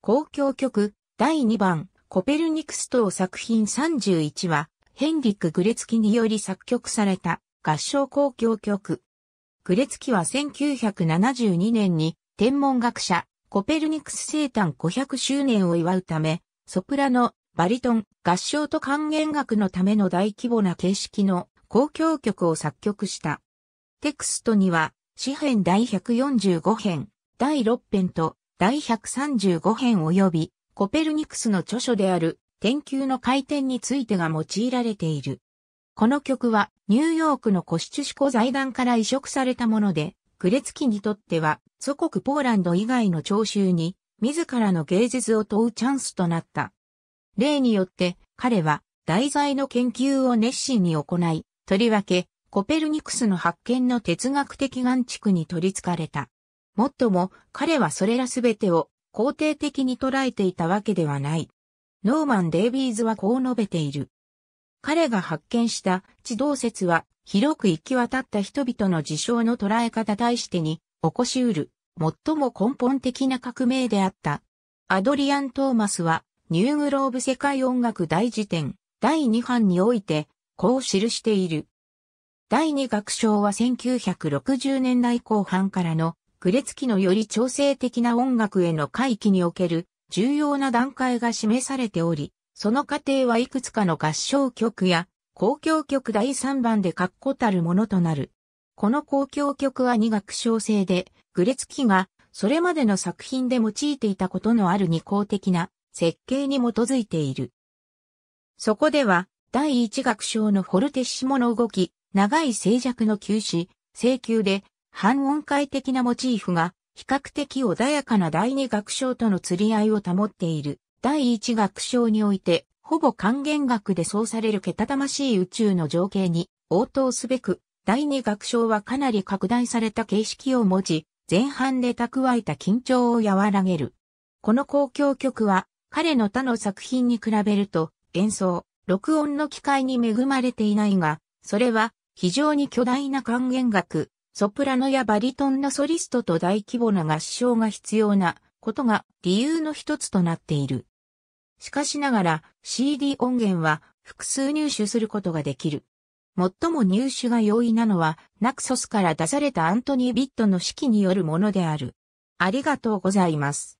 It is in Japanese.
公共曲第2番コペルニクス等作品31はヘンリック・グレツキにより作曲された合唱公共曲。グレツキは1972年に天文学者コペルニクス生誕500周年を祝うため、ソプラノ、バリトン、合唱と還元楽のための大規模な形式の公共曲を作曲した。テクストには、詩編第145編、第6編と第135編及びコペルニクスの著書である天球の回転についてが用いられている。この曲はニューヨークのコシチュシコ財団から移植されたもので、クレツキにとっては祖国ポーランド以外の聴衆に自らの芸術を問うチャンスとなった。例によって彼は題材の研究を熱心に行い、とりわけコペルニクスの発見の哲学的眼蓄に取り憑かれた。もっとも彼はそれらすべてを肯定的に捉えていたわけではない。ノーマン・デイビーズはこう述べている。彼が発見した地動説は広く行き渡った人々の事象の捉え方対してに起こし得る最も根本的な革命であった。アドリアン・トーマスはニューグローブ世界音楽大辞典第2版においてこう記している。第2楽章は1960年代後半からのグレツキのより調整的な音楽への回帰における重要な段階が示されており、その過程はいくつかの合唱曲や公共曲第3番で確固たるものとなる。この公共曲は2楽章制で、グレツキがそれまでの作品で用いていたことのある二項的な設計に基づいている。そこでは、第1楽章のフォルテッシモの動き、長い静寂の休止、請求で半音階的なモチーフが、比較的穏やかな第二楽章との釣り合いを保っている。第一楽章において、ほぼ還元楽でそうされるけたたましい宇宙の情景に応答すべく、第二楽章はかなり拡大された形式を持ち、前半で蓄えた緊張を和らげる。この交響曲は、彼の他の作品に比べると、演奏、録音の機会に恵まれていないが、それは非常に巨大な還元楽、ソプラノやバリトンのソリストと大規模な合唱が必要なことが理由の一つとなっている。しかしながら CD 音源は複数入手することができる。最も入手が容易なのはナクソスから出されたアントニー・ビットの指揮によるものである。ありがとうございます。